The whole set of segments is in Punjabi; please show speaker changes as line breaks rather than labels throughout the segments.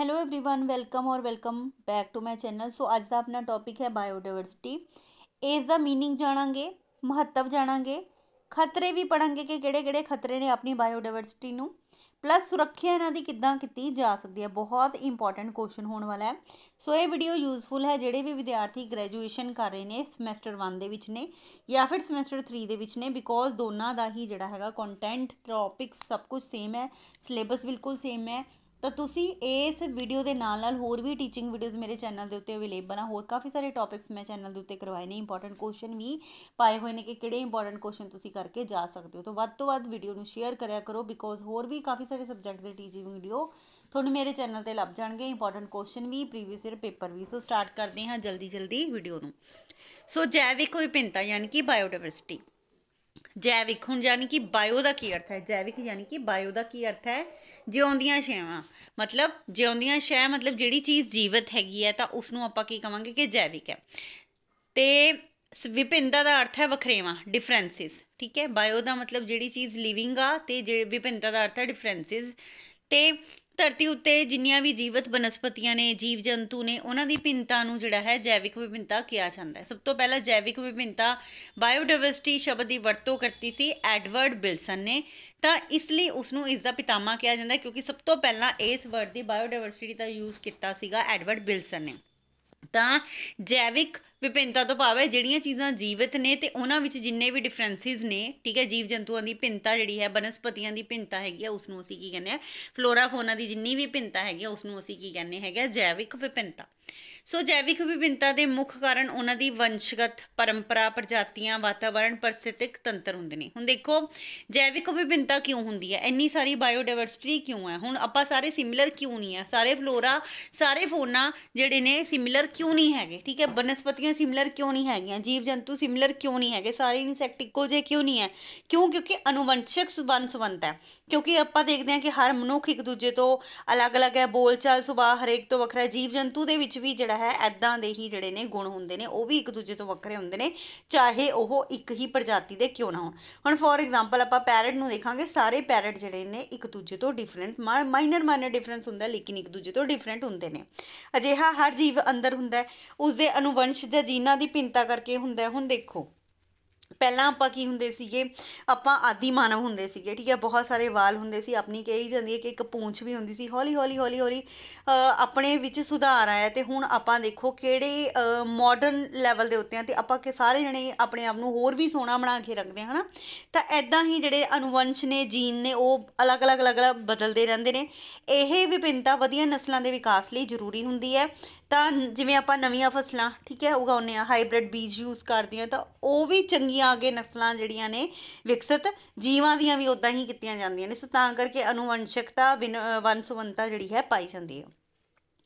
ਹੈਲੋ एवरीवन ਵੈਲਕਮ ਔਰ welcome back to my channel so ਅੱਜ ਦਾ ਆਪਣਾ ਟੌਪਿਕ ਹੈ ਬਾਇਓਡਾਇਵਰਸਿਟੀ ਇਸ ਦਾ मीनिंग ਜਾਣਾਂਗੇ ਮਹੱਤਵ ਜਾਣਾਂਗੇ ਖਤਰੇ ਵੀ ਪੜਾਂਗੇ ਕਿ ਕਿਹੜੇ-ਕਿਹੜੇ ਖਤਰੇ ਨੇ ਆਪਣੀ ਬਾਇਓਡਾਇਵਰਸਿਟੀ ਨੂੰ ਪਲੱਸ ਸੁਰੱਖਿਆ ਇਹਨਾਂ ਦੀ ਕਿੱਦਾਂ ਕੀਤੀ ਜਾ ਸਕਦੀ ਹੈ ਬਹੁਤ ਇੰਪੋਰਟੈਂਟ ਕੁਐਸਚਨ ਹੋਣ ਵਾਲਾ ਹੈ ਸੋ ਇਹ ਵੀਡੀਓ ਯੂਸਫੁਲ ਹੈ ਜਿਹੜੇ ਵੀ ਵਿਦਿਆਰਥੀ ਗ੍ਰੈਜੂਏਸ਼ਨ ਕਰ ਰਹੇ ਨੇ ਸਮੈਸਟਰ 1 ਦੇ ਵਿੱਚ ਨੇ ਜਾਂ ਫਿਰ ਸਮੈਸਟਰ 3 ਦੇ ਵਿੱਚ ਨੇ ਬਿਕੋਜ਼ ਦੋਨਾਂ ਦਾ ਹੀ ਜਿਹੜਾ ਹੈਗਾ ਕੰਟੈਂਟ ਟੌਪਿਕਸ ਸਭ ਕੁਝ ਸੇਮ ਹੈ ਸਿਲੇਬਸ ਬਿਲਕੁਲ ਸੇਮ ਹੈ ਤਾਂ ਤੁਸੀਂ ਇਸ ਵੀਡੀਓ ਦੇ ਨਾਲ ਨਾਲ ਹੋਰ ਵੀ ਟੀਚਿੰਗ ਵੀਡੀਓਜ਼ ਮੇਰੇ ਚੈਨਲ ਦੇ ਉੱਤੇ ਅਵੇਲੇਬਲ ਆ ਹੋਰ ਕਾਫੀ ਸਾਰੇ ਟੌਪਿਕਸ ਮੈਂ ਚੈਨਲ ਦੇ ਉੱਤੇ ਕਰਵਾਏ ਨੇ ਇੰਪੋਰਟੈਂਟ ਕੁਐਸਚਨ ਵੀ ਪਾਏ ਹੋਏ ਨੇ ਕਿ ਕਿਹੜੇ ਇੰਪੋਰਟੈਂਟ ਕੁਐਸਚਨ ਤੁਸੀਂ ਕਰਕੇ ਜਾ ਸਕਦੇ ਹੋ ਤਾਂ ਵੱਧ ਤੋਂ ਵੱਧ ਵੀਡੀਓ ਨੂੰ ਸ਼ੇਅਰ ਕਰਿਆ ਕਰੋ ਬਿਕੋਜ਼ ਹੋਰ ਵੀ ਕਾਫੀ ਸਾਰੇ ਸਬਜੈਕਟ ਦੇ ਟੀਚਿੰਗ ਵੀਡੀਓ ਤੁਹਾਨੂੰ ਮੇਰੇ ਚੈਨਲ ਤੇ ਲੱਭ ਜਾਣਗੇ ਇੰਪੋਰਟੈਂਟ ਕੁਐਸਚਨ ਵੀ ਪ੍ਰੀਵੀਅਸ ਇਅਰ ਪੇਪਰ ਵੀ ਸੋ ਸਟਾਰਟ ਕਰਦੇ ਹਾਂ ਜਲਦੀ ਜਲਦੀ ਵੀਡੀਓ ਨੂੰ ਸੋ ਜੈਵਿਕ ਵਿਭਿੰਨਤਾ ਯਾਨੀ ਕਿ ਬਾਇਓਡਾਇਵਰਸਿਟੀ ਜੈਵਿਕ ਹੁਣ ਯਾਨੀ ਕਿ ਬਾਇਓ ਦਾ ਕੀ ਅਰਥ ਹੈ ਜੈਵਿਕ ਯਾਨੀ ਕਿ ਬਾਇਓ ਦਾ ਕੀ ਅਰਥ ਹੈ ਜਿਉਂਦੀਆਂ ਸ਼ੈਵਾਂ ਮਤਲਬ ਜਿਉਂਦੀਆਂ ਸ਼ੈ ਮਤਲਬ ਜਿਹੜੀ ਚੀਜ਼ ਜੀਵਤ ਹੈਗੀ ਹੈ ਤਾਂ ਉਸ ਨੂੰ ਆਪਾਂ ਕੀ ਕਵਾਂਗੇ ਕਿ ਜੈਵਿਕ ਹੈ ਤੇ ਵਿਭਿੰਨਤਾ ਦਾ ਅਰਥ ਹੈ ਵਖਰੇਵਾ ਡਿਫਰੈਂਸਿਸ ਠੀਕ ਹੈ ਬਾਇਓ ਦਾ ਮਤਲਬ ਜਿਹੜੀ ਚੀਜ਼ ਲਿਵਿੰਗ ਆ ਤੇ ਜਿਹੜੀ ਵਿਭਿੰਨਤਾ ਦਾ ਅਰਥ ਹੈ ਡਿਫਰੈਂਸਿਸ ਤੇ ਧਰਤੀ ਉੱਤੇ ਜਿੰਨੀਆਂ ਵੀ ਜੀਵਤ ਬਨਸਪਤੀਆਂ ਨੇ ਜੀਵ ਜੰਤੂ ਨੇ ਉਹਨਾਂ ਦੀ ਭਿੰਨਤਾ ਨੂੰ ਜਿਹੜਾ ਹੈ ਜੈਵਿਕ ਵਿਭਿੰਨਤਾ ਕਿਹਾ ਜਾਂਦਾ ਹੈ ਸਭ ਤੋਂ ਪਹਿਲਾਂ ਜੈਵਿਕ ਵਿਭਿੰਨਤਾ ਬਾਇਓਡਾਇਵਰਸਿਟੀ ਸ਼ਬਦ ਦੀ ਵਰਤੋਂ ਕਰਤੀ ਸੀ ਐਡਵਰਡ ਬਿਲਸਨ ਨੇ ਤਾਂ ਇਸ ਲਈ ਉਸ ਨੂੰ ਇਸ ਦਾ ਪਿਤਾਮਾ ਕਿਹਾ ਜਾਂਦਾ ਹੈ ਕਿਉਂਕਿ ਸਭ ਤੋਂ ਪਹਿਲਾਂ ਇਸ ਵਰਡ ਦੀ ਬਾਇਓਡਾਇਵਰਸਿਟੀ ਦਾ ਯੂਜ਼ ਕੀਤਾ ਸੀਗਾ ਐਡਵਰਡ ਬਿਲਸਨ ਨੇ ਤਾਂ ਜੈਵਿਕ ਵਿਭਿੰਨਤਾ ਤੋਂ ਭਾਵ ਹੈ ਜਿਹੜੀਆਂ ਚੀਜ਼ਾਂ ਜੀਵਤ ਨੇ ਤੇ ਉਹਨਾਂ ਵਿੱਚ ਜਿੰਨੇ ਵੀ ਡਿਫਰੈਂਸਿਸ ਨੇ ਠੀਕ ਹੈ ਜੀਵ ਜੰਤੂਆਂ ਦੀ ਭਿੰਨਤਾ ਜਿਹੜੀ ਹੈ ਬਨਸਪਤੀਆਂ ਦੀ ਭਿੰਨਤਾ ਹੈਗੀ ਆ ਉਸ ਨੂੰ ਅਸੀਂ ਕੀ ਕਹਿੰਦੇ ਆ ਫਲੋਰਾ ਫੋਨਾ ਦੀ ਜਿੰਨੀ ਵੀ ਭਿੰਨਤਾ ਹੈਗੀ ਆ ਉਸ ਨੂੰ ਅਸੀਂ ਕੀ ਕਹਿੰਦੇ ਹੈਗੇ ਜੈਵਿਕ ਵਿਭਿੰਨਤਾ ਸੋ ਜੈਵਿਕ ਵਿਭਿੰਨਤਾ ਦੇ ਮੁੱਖ ਕਾਰਨ ਉਹਨਾਂ ਦੀ ਵੰਸ਼ਗਤ ਪਰੰਪਰਾ ਪ੍ਰਜਾਤੀਆਂ ਵਾਤਾਵਰਣ ਪਰਿਸਥਿਤਿਕ ਤੰਤਰ ਹੁੰਦੇ ਨੇ ਹੁਣ ਦੇਖੋ ਜੈਵਿਕ ਵਿਭਿੰਨਤਾ ਕਿਉਂ ਹੁੰਦੀ ਹੈ ਇੰਨੀ ਸਾਰੀ ਬਾਇਓਡਾਇਵਰਸਿਟੀ ਕਿਉਂ ਹੈ ਹੁਣ ਆਪਾਂ ਸਾਰੇ ਸਿਮਿਲਰ ਕਿਉਂ ਨਹੀਂ ਹੈ ਸਾਰੇ ਫਲੋਰਾ ਸਾਰੇ ਫੋਨਾ ਜਿਹੜੇ ਨੇ ਸਿਮਿਲਰ ਕਿਉਂ ਨਹੀਂ ਹੈਗੇ ਠੀਕ ਹੈ ਬਨਸਪਤੀ ਮੱਛੀਆਂ ਸਿਮਿਲਰ ਕਿਉਂ ਨਹੀਂ ਹੈਗੀਆਂ ਜੀਵ ਜੰਤੂ ਸਿਮਿਲਰ ਕਿਉਂ ਨਹੀਂ ਹੈਗੇ ਸਾਰੇ ਇਨਸੈਕਟ ਇੱਕੋ ਜਿਹੇ ਕਿਉਂ ਨਹੀਂ ਹੈ ਕਿਉਂ ਕਿਉਂਕਿ ਅਨੁਵੰਸ਼ਕ ਸੰਬੰਧ ਹੈ ਕਿਉਂਕਿ ਆਪਾਂ ਦੇਖਦੇ ਹਾਂ ਕਿ ਹਰ ਮਨੁੱਖ ਇੱਕ ਦੂਜੇ ਤੋਂ ਅਲੱਗ-ਅਲੱਗ ਹੈ ਬੋਲਚਾਲ ਸੁਭਾਅ ਹਰੇਕ ਤੋਂ ਵੱਖਰਾ ਜੀਵ ਜੰਤੂ ਦੇ ਵਿੱਚ ਵੀ ਜਿਹੜਾ ਹੈ ਐਦਾਂ ਦੇ ਹੀ ਜਿਹੜੇ ਨੇ ਗੁਣ ਹੁੰਦੇ ਨੇ ਉਹ ਵੀ ਇੱਕ ਦੂਜੇ ਤੋਂ ਵੱਖਰੇ ਹੁੰਦੇ ਨੇ ਚਾਹੇ ਉਹ ਇੱਕ ਹੀ ਪ੍ਰਜਾਤੀ ਦੇ ਕਿਉਂ ਨਾ ਹੋਣ ਹੁਣ ਫੋਰ ਐਗਜ਼ਾਮਪਲ ਆਪਾਂ ਪੈਰਟ ਨੂੰ ਦੇਖਾਂਗੇ ਸਾਰੇ ਪੈਰਟ ਜਿਹੜੇ ਨੇ ਇੱਕ ਦੂਜੇ ਤੋਂ ਡਿਫਰੈਂਟ ਮਾਈਨਰ ਮਾਈਨਰ ਡਿਫਰੈਂਸ ਹੁੰਦਾ ਲੇਕਿਨ ਇੱਕ ਦੂਜੇ ਤੋਂ ਡਿਫਰੈਂਟ ਹੁੰਦੇ ਨੇ ਅਜਿਹਾ ਹਰ ਜੀਵ ਅੰਦਰ ਹੁੰਦਾ ਉਸ ਦੇ ਅਨੁਵੰਸ਼ ਜਿਨ੍ਹਾਂ ਦੀ ਪਿੰਤਾ ਕਰਕੇ ਹੁੰਦਾ ਹੁਣ ਦੇਖੋ ਪਹਿਲਾਂ ਆਪਾਂ ਕੀ ਹੁੰਦੇ ਸੀਗੇ ਆਪਾਂ ਆਦੀ ਮਾਨਵ ਹੁੰਦੇ ਸੀਗੇ ਠੀਕ ਹੈ ਬਹੁਤ ਸਾਰੇ ਵਾਲ ਹੁੰਦੇ ਸੀ ਆਪਣੀ ਕਹੀ ਜਾਂਦੀ ਹੈ ਕਿ ਇੱਕ ਪੂੰਛ ਵੀ ਹੁੰਦੀ ਸੀ ਹੌਲੀ ਹੌਲੀ ਹੌਲੀ ਹੌਲੀ ਆਪਣੇ ਵਿੱਚ ਸੁਧਾਰ ਆਇਆ ਤੇ ਹੁਣ ਆਪਾਂ ਦੇਖੋ ਕਿਹੜੇ ਮਾਡਰਨ ਲੈਵਲ ਦੇ ਉੱਤੇ ਆ ਤੇ ਆਪਾਂ ਕਿ ਸਾਰੇ ਜਣੇ ਆਪਣੇ ਆਪ ਨੂੰ ਹੋਰ ਵੀ ਸੋਹਣਾ ਬਣਾ ਕੇ ਰੱਖਦੇ ਹਨਾ ਤਾਂ ਐਦਾਂ ਹੀ ਜਿਹੜੇ ਅਨੁਵੰਸ਼ ਨੇ ਜੀਨ ਨੇ ਉਹ ਅਲੱਗ-ਅਲੱਗ ਅਲੱਗ-ਅਲੱਗ ਬਦਲਦੇ ਰਹਿੰਦੇ ਨੇ ਇਹ ਵਿਭਿੰਨਤਾ ਵਧੀਆ ਨਸਲਾਂ ਦੇ ਵਿਕਾਸ ਲਈ ਜ਼ਰੂਰੀ ਹੁੰਦੀ ਹੈ ਤਾਂ ਜਿਵੇਂ ਆਪਾਂ ਨਵੀਆਂ ਫਸਲਾਂ ਠੀਕ ਹੈ ਉਗਾਉਂਦੇ ਆ ਹਾਈਬ੍ਰਿਡ ਬੀਜ ਯੂਜ਼ ਕਰਦੇ ਆ ਤਾਂ ਉਹ ਵੀ ਚੰਗੀਆਂ ਅਗੇ ਨਸਲਾਂ ਜਿਹੜੀਆਂ ਨੇ ਵਿਕਸਿਤ ਜੀਵਾਂ ਦੀਆਂ ਵੀ ਉਦਾਂ ਹੀ ਕੀਤੀਆਂ ਜਾਂਦੀਆਂ ਨੇ ਸੋ ਤਾਂ ਕਰਕੇ ਅਨੁਵੰਸ਼ਕਤਾ ਵਨਸਵੰਤਾ ਜਿਹੜੀ ਹੈ ਪਾਈ ਜਾਂਦੀ ਹੈ